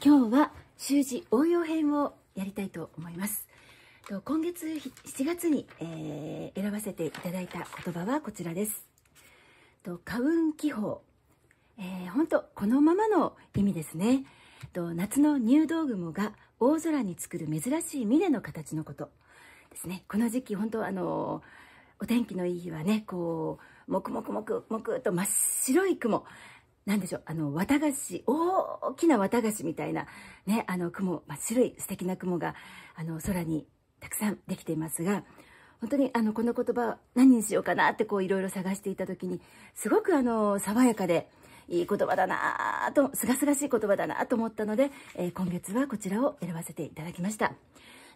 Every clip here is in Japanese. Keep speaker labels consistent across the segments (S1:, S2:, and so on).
S1: 今日は習字応用編をやりたいと思います。と今月7月に、えー、選ばせていただいた言葉はこちらです。と花粉気泡。えー、本当このままの意味ですね。と夏の入道雲が大空に作る珍しい峰の形のことですね。この時期本当あのお天気のいい日はね、こう、もくもくもくもくと真っ白い雲。なんでしょう、あの、綿菓子、大きな綿菓子みたいな、ね、あの、雲、真っ白い素敵な雲が、あの、空にたくさんできていますが、本当にあのこの言葉何にしようかなってこういろいろ探していた時にすごくあの爽やかでいい言葉だなとすがすがしい言葉だなと思ったので、えー、今月はこちらを選ばせていただきました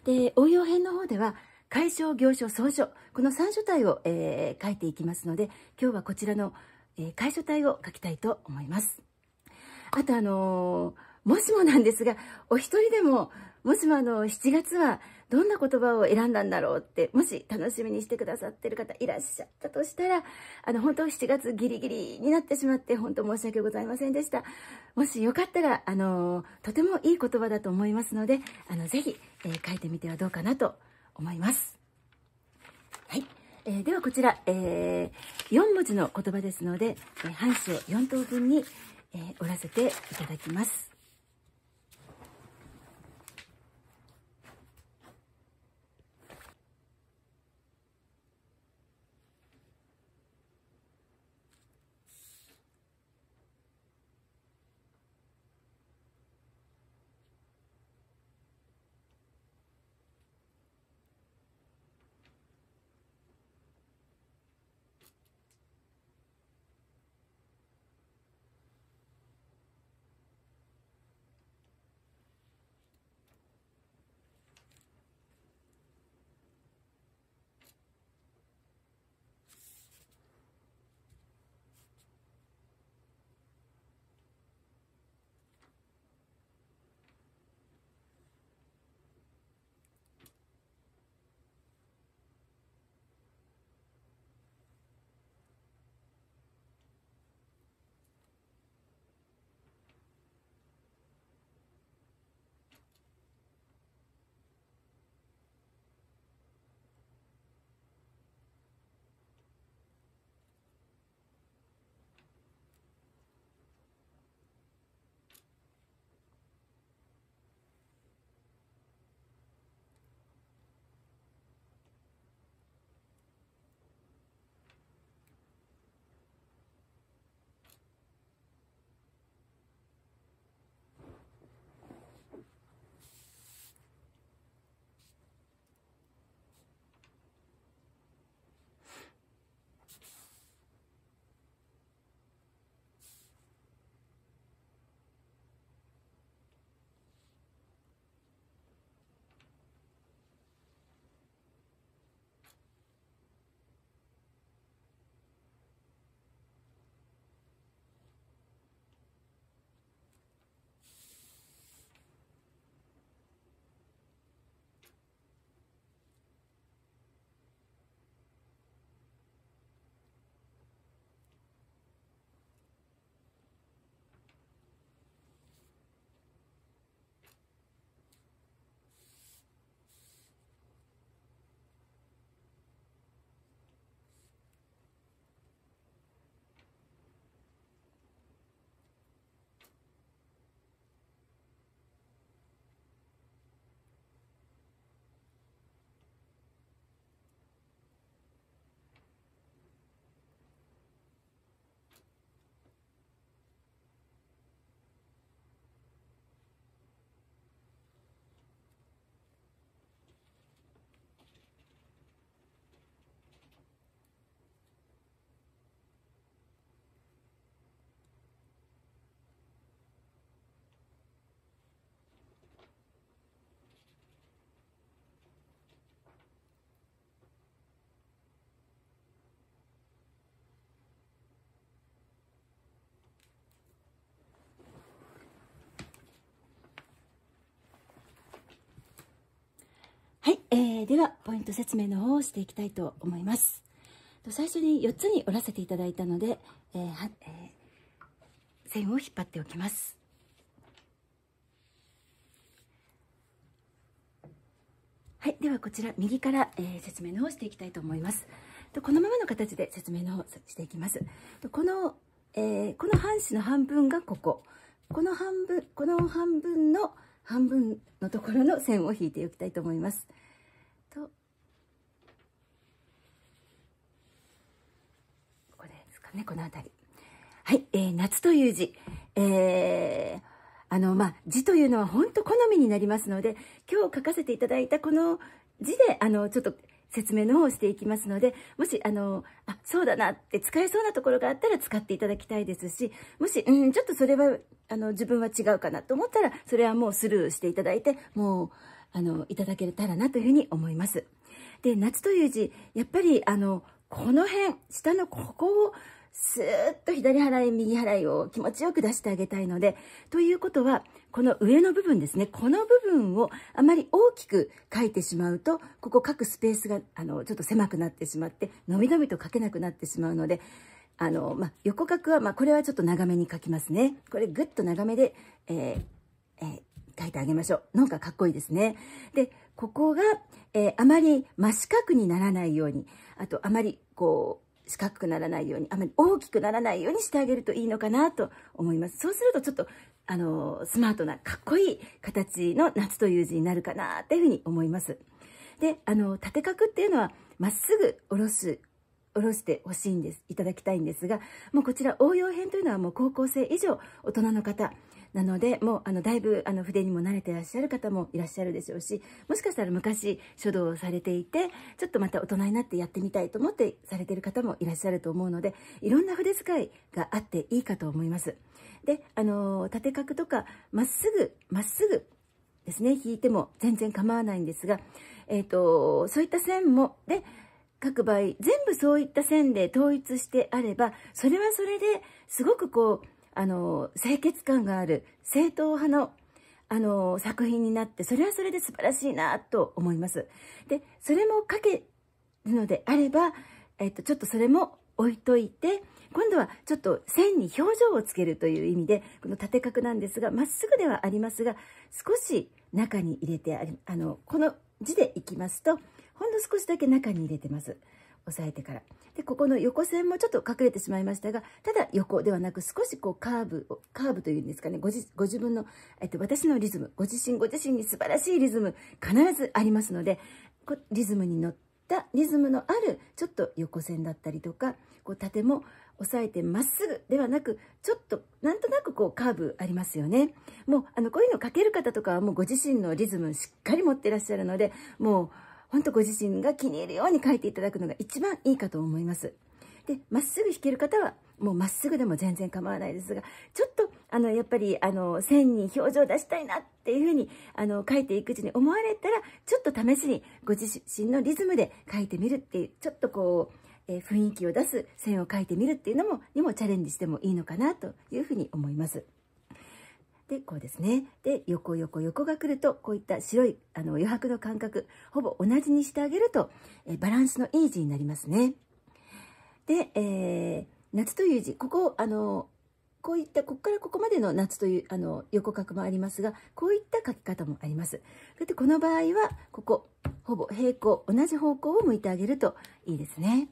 S1: で応用編の方では解消行書草書この3書体を、えー、書いていきますので今日はこちらのえー、楷書体を書きたいと思います。あとあのー、もしもなんですが、お一人でも、もしもあの、7月はどんな言葉を選んだんだろうって、もし楽しみにしてくださってる方いらっしゃったとしたら、あの、本当7月ギリギリになってしまって、本当申し訳ございませんでした。もしよかったら、あの、とてもいい言葉だと思いますので、あの、ぜひ、えー、書いてみてはどうかなと思います。はい。えー、ではこちら、えー、4文字の言葉ですので、えー、半紙を4等分に、え折らせていただきます。えー、ではポイント説明の方をしていきたいと思います最初に4つに折らせていただいたので、えーはえー、線を引っ張っておきますはい、ではこちら右から、えー、説明の方していきたいと思いますとこのままの形で説明の方していきますとこの、えー、この半紙の半分がこここの半分この半分の半分のところの線を引いておきたいと思います。かね、この辺り。はい、えー、夏という字。えー、あの、まあ、字というのは本当好みになりますので、今日書かせていただいたこの字で、あの、ちょっと説明の方をしていきますので、もし、あの、あ、そうだなって使えそうなところがあったら使っていただきたいですし、もし、うん、ちょっとそれは、あの、自分は違うかなと思ったら、それはもうスルーしていただいて、もう、あの、いただけたらなというふうに思います。で、夏という字、やっぱり、あの、この辺、下のここを、スーッと左払い、右払いを気持ちよく出してあげたいので、ということは、この上の部分ですね、この部分をあまり大きく書いてしまうと、ここ書くスペースが、あの、ちょっと狭くなってしまって、のびのびと書けなくなってしまうので、あの、まあ、横角は、まあ、これはちょっと長めに書きますね。これぐっと長めで、えー、えー、書いてあげましょう。なんかかっこいいですね。で、ここが、えー、あまり真四角にならないように、あと、あまり、こう、四角くならないように、あまり大きくならないようにしてあげるといいのかなと思います。そうするとちょっと、あの、スマートな、かっこいい形の夏という字になるかなというふうに思います。で、あの、縦角っていうのは、まっすぐ下ろす、下ろしてほしいんです、いただきたいんですが、もうこちら応用編というのはもう高校生以上、大人の方、なので、もう、あの、だいぶ、あの、筆にも慣れてらっしゃる方もいらっしゃるでしょうし、もしかしたら昔、書道をされていて、ちょっとまた大人になってやってみたいと思ってされている方もいらっしゃると思うので、いろんな筆使いがあっていいかと思います。で、あの、縦角とか、まっすぐ、まっすぐですね、引いても全然構わないんですが、えっ、ー、と、そういった線も、で、く場合、全部そういった線で統一してあれば、それはそれですごくこう、あの、清潔感がある、正統派の、あの、作品になって、それはそれで素晴らしいなと思います。で、それも書けるのであれば、えっと、ちょっとそれも置いといて、今度はちょっと線に表情をつけるという意味で、この縦角なんですが、まっすぐではありますが、少し中に入れてあり、あの、この字でいきますと、ほんの少しだけ中に入れてます。押さえてから。で、ここの横線もちょっと隠れてしまいましたが、ただ横ではなく少しこうカーブを、カーブというんですかね、ご自ご自分の、えっと、私のリズム、ご自身ご自身に素晴らしいリズム、必ずありますので、リズムに乗ったリズムのあるちょっと横線だったりとか、こう縦も押さえてまっすぐではなく、ちょっとなんとなくこうカーブありますよね。もうあのこういうのをかける方とかはもうご自身のリズムしっかり持ってらっしゃるので、もうほんとご自身が気に入るように書いていただくのが一番いいかと思います。で、まっすぐ弾ける方は、もうまっすぐでも全然構わないですが、ちょっと、あの、やっぱり、あの、線に表情を出したいなっていうふうに、あの、書いていくうちに思われたら、ちょっと試しにご自身のリズムで書いてみるっていう、ちょっとこう、えー、雰囲気を出す線を書いてみるっていうのも、にもチャレンジしてもいいのかなというふうに思います。でこうですねで横横横が来るとこういった白いあの余白の間隔ほぼ同じにしてあげるとえバランスのいい字になりますね。で、えー、夏という字ここあのこういったここからここまでの夏というあの横角もありますがこういった書き方もあります。そしてこの場合はここほぼ平行同じ方向を向いてあげるといいですね。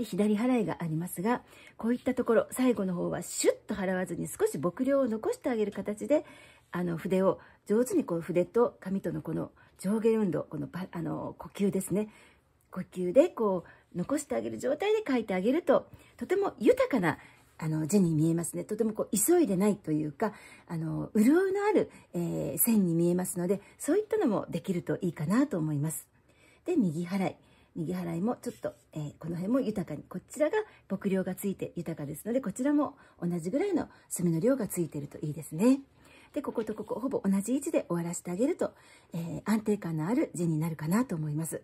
S1: で左払いがありますがこういったところ最後の方はシュッと払わずに少し墨量を残してあげる形であの筆を上手にこう筆と紙とのこの上下運動このあの呼吸ですね呼吸でこう残してあげる状態で書いてあげるととても豊かなあの字に見えますねとてもこう急いでないというかあの潤いのある、えー、線に見えますのでそういったのもできるといいかなと思います。で右払い右払いもちょっと、えー、この辺も豊かにこちらが牧量がついて豊かですのでこちらも同じぐらいの墨の量がついてるといいですねでこことここほぼ同じ位置で終わらせてあげると、えー、安定感のある字になるかなと思います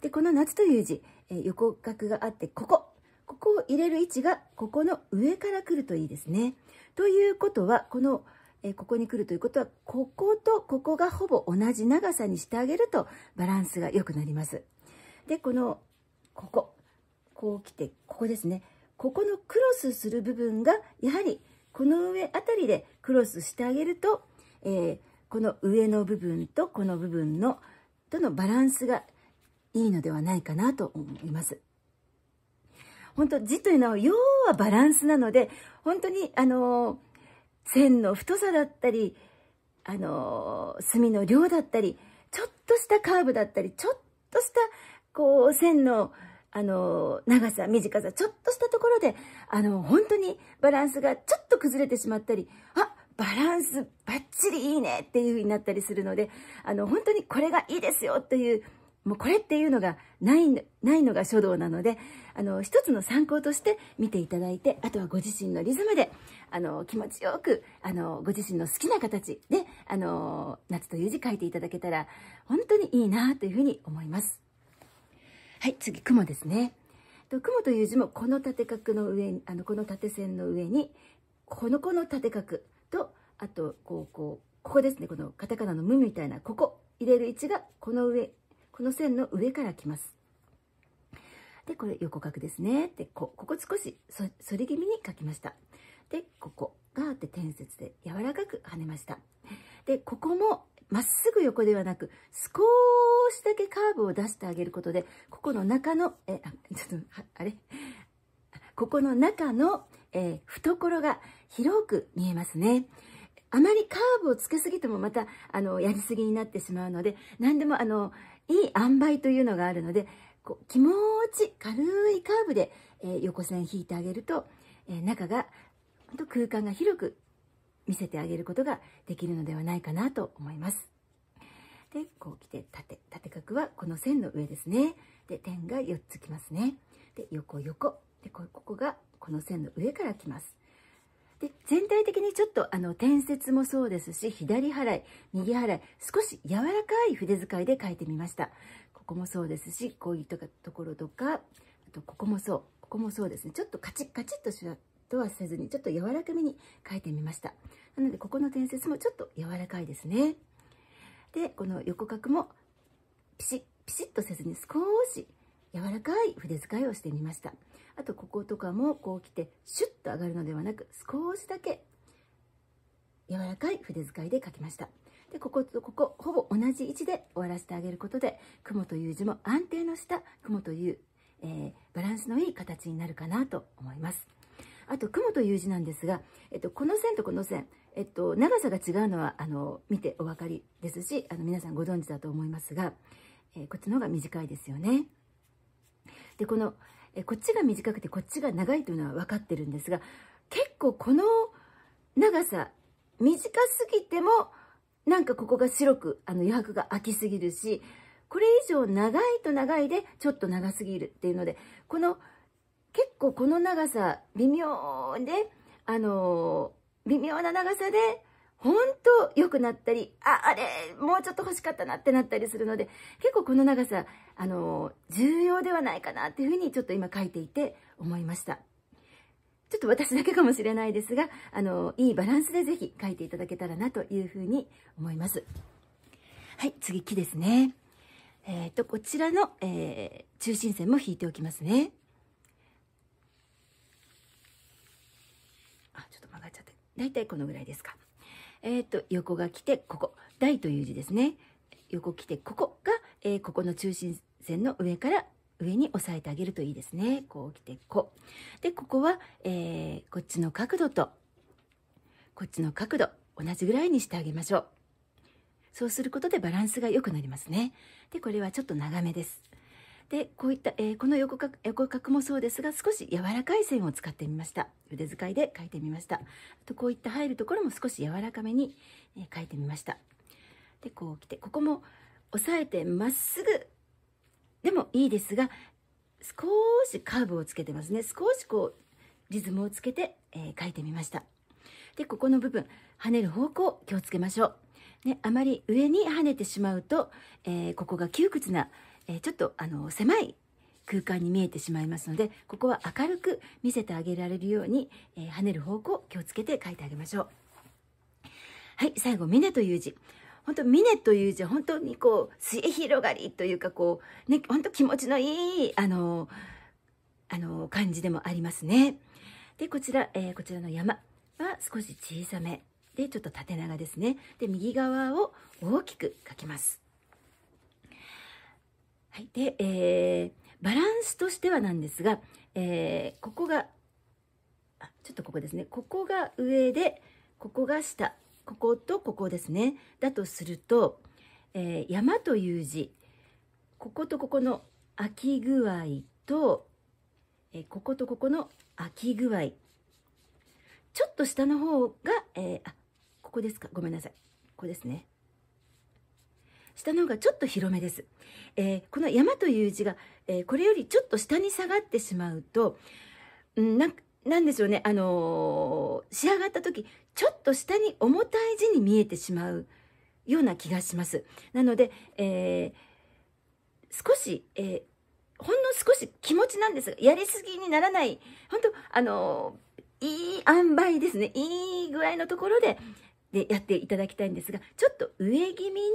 S1: でこの夏という字、えー、横角があってここここを入れる位置がここの上から来るといいですねということはこのえここに来るということはこことここがほぼ同じ長さにしてあげるとバランスが良くなりますでこのこここう来てここですねここのクロスする部分がやはりこの上あたりでクロスしてあげると、えー、この上の部分とこの部分のとのバランスがいいのではないかなと思います。本当字というのは要はバランスなので本当にあの線の太さだったりあの墨の量だったりちょっとしたカーブだったりちょっとしたこう、線の、あの、長さ、短さ、ちょっとしたところで、あの、本当にバランスがちょっと崩れてしまったり、あバランスバッチリいいねっていう風になったりするので、あの、本当にこれがいいですよという、もうこれっていうのがない、ないのが書道なので、あの、一つの参考として見ていただいて、あとはご自身のリズムで、あの、気持ちよく、あの、ご自身の好きな形で、あの、夏という字書いていただけたら、本当にいいなというふうに思います。はい、次、雲ですね。と雲という字も、この縦角の上に、あの、この縦線の上に、この子の縦角と、あと、こう、こう、ここですね、このカタカナの無みたいな、ここ、入れる位置が、この上、この線の上から来ます。で、これ横角ですね。で、こ、ここ少し反り気味に書きました。で、ここがあって点節で柔らかく跳ねました。で、ここもまっすぐ横ではなく、少少しだけカーブを出してあげることで、ここの中の、え、あ、ちょっと、あれここの中の、えー、懐が広く見えますね。あまりカーブをつけすぎてもまた、あの、やりすぎになってしまうので、何でも、あの、いい塩梅というのがあるので、こう気持ち軽いカーブで、えー、横線引いてあげると、えー、中が、と空間が広く見せてあげることができるのではないかなと思います。でこう来て縦縦角はこの線の上ですねで点が4つきますねで横横でこここがこの線の上から来ますで全体的にちょっとあの点節もそうですし左払い右払い少し柔らかい筆使いで描いてみましたここもそうですしこういうとところとかあとここもそうここもそうですねちょっとカチッカチッとしとはせずにちょっと柔らかめに描いてみましたなのでここの点節もちょっと柔らかいですねでこの横角もピシッピシッとせずに少し柔らかい筆使いをしてみましたあとこことかもこうきてシュッと上がるのではなく少しだけ柔らかい筆使いで描きましたでこことここほぼ同じ位置で終わらせてあげることで雲という字も安定のした雲という、えー、バランスのいい形になるかなと思いますあと雲という字なんですが、えっと、この線とこの線えっと、長さが違うのはあの見てお分かりですしあの皆さんご存知だと思いますが、えー、こっちの方が短いですよね。でこの、えー、こっちが短くてこっちが長いというのは分かってるんですが結構この長さ短すぎてもなんかここが白くあの余白が空きすぎるしこれ以上長いと長いでちょっと長すぎるっていうのでこの結構この長さ微妙であのー微妙な長さで、本当良くなったり、あ、あれ、もうちょっと欲しかったなってなったりするので、結構この長さ、あの、重要ではないかなっていうふうにちょっと今書いていて思いました。ちょっと私だけかもしれないですが、あの、いいバランスで是非書いていただけたらなというふうに思います。はい、次木ですね。えっ、ー、と、こちらの、えー、中心線も引いておきますね。大体このぐらいですか。えっ、と、横が来て、ここ。大という字ですね。横来て、ここが、えー、ここの中心線の上から上に押さえてあげるといいですね。こう来て、こう。で、ここは、えー、こっちの角度と、こっちの角度、同じぐらいにしてあげましょう。そうすることでバランスが良くなりますね。で、これはちょっと長めです。でこういった、えー、この横角横角もそうですが少し柔らかい線を使ってみました腕使いで描いてみましたあとこういった入るところも少し柔らかめに、えー、描いてみましたでこう来てここも押さえてまっすぐでもいいですが少しカーブをつけてますね少しこうリズムをつけて、えー、描いてみましたでここの部分跳ねる方向気をつけましょう、ね、あまり上に跳ねてしまうと、えー、ここが窮屈なえー、ちょっとあの狭い空間に見えてしまいますのでここは明るく見せてあげられるように、えー、跳ねる方向気をつけて書いてあげましょうはい最後「峰」という字本当峰という字は本当にこう末広がりというかこうね本当気持ちのいいあのあの感じでもありますねでこちら、えー、こちらの山は少し小さめでちょっと縦長ですねで右側を大きく描きますはい、で、えー、バランスとしてはなんですが、えー、ここがあちょっとここですねここが上でここが下こことここですねだとすると、えー、山という字こことここの空き具合と、えー、こことここの空き具合ちょっと下の方が、えー、あここですかごめんなさいここですね下の方がちょっと広めです。えー、この山という字が、えー、これよりちょっと下に下がってしまうと、んなんなんでしょうね、あのー、仕上がった時、ちょっと下に重たい字に見えてしまうような気がします。なので、えー、少し、えー、ほんの少し気持ちなんですが、やりすぎにならない、本当あのー、いい塩梅ですね。いい具合のところで、でやっていただきたいんですがちょっと上気味に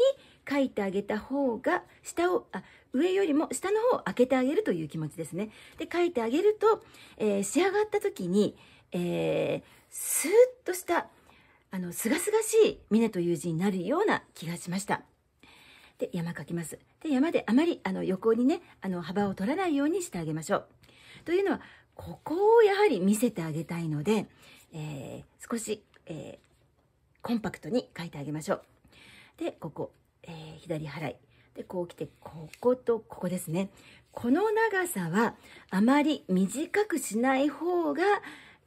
S1: 書いてあげた方が下をあ上よりも下の方を開けてあげるという気持ちですねで書いてあげると、えー、仕上がった時に、えー、スーッとしたあの清々しい峰という字になるような気がしましたで山書きますで山であまりあの横にねあの幅を取らないようにしてあげましょうというのはここをやはり見せてあげたいので、えー、少し、えーコンパクトに書いてあげましょう。で、ここ、えー、左払い。で、こう来て、こことここですね。この長さはあまり短くしない方が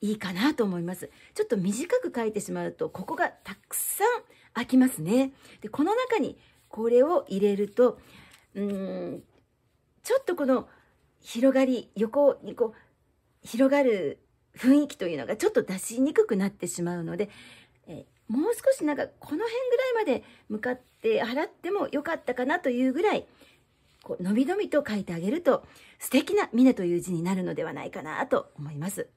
S1: いいかなと思います。ちょっと短く書いてしまうと、ここがたくさん開きますね。で、この中にこれを入れると、うーん、ちょっとこの広がり、横にこう、広がる雰囲気というのがちょっと出しにくくなってしまうので、えもう少しなんかこの辺ぐらいまで向かって払ってもよかったかなというぐらい、こう、のびのびと書いてあげると、素敵な峰という字になるのではないかなと思います。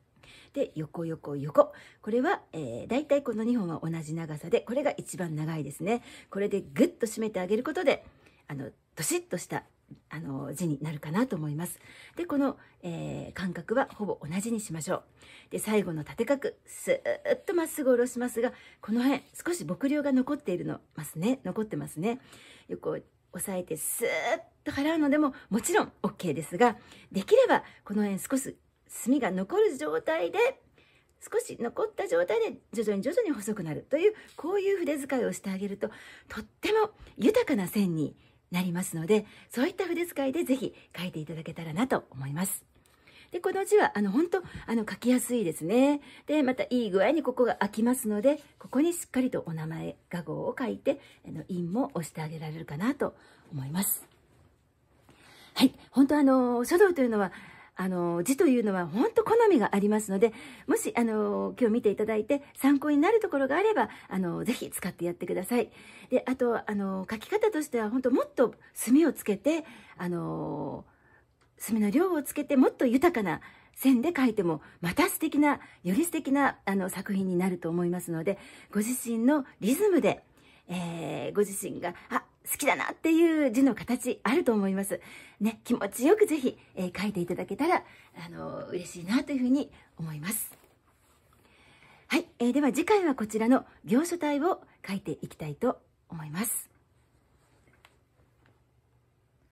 S1: で、横横横。これは、えー、大体この2本は同じ長さで、これが一番長いですね。これでぐっと締めてあげることで、あの、どしっとしたあの字になるかなと思います。で、この、えー、間隔はほぼ同じにしましょう。で、最後の縦角、スーッとまっすぐ下ろしますが、この辺、少し木量が残っているの、ますね。残ってますね。横を押さえて、スーッと払うのでも、もちろん OK ですが、できれば、この辺少し墨が残る状態で、少し残った状態で徐々に徐々に細くなるというこういう筆使いをしてあげるととっても豊かな線になりますので、そういった筆使いでぜひ書いていただけたらなと思います。で、この字は、あの、本当あの、書きやすいですね。で、またいい具合にここが開きますので、ここにしっかりとお名前、画号を書いて、あの、印も押してあげられるかなと思います。はい。本当あの、書道というのは、あの、字というのは本当好みがありますので、もし、あの、今日見ていただいて参考になるところがあれば、あの、ぜひ使ってやってください。で、あと、あの、書き方としては本当もっと墨をつけて、あの、墨の量をつけてもっと豊かな線で書いてもまた素敵なより素敵なあな作品になると思いますのでご自身のリズムで、えー、ご自身があ好きだなっていう字の形あると思います。ね、気持ちよくぜひ、えー、書いていただけたら、あのー、嬉しいなというふうに思います。はい、えー、では次回はこちらの行書体を書いていきたいと思います。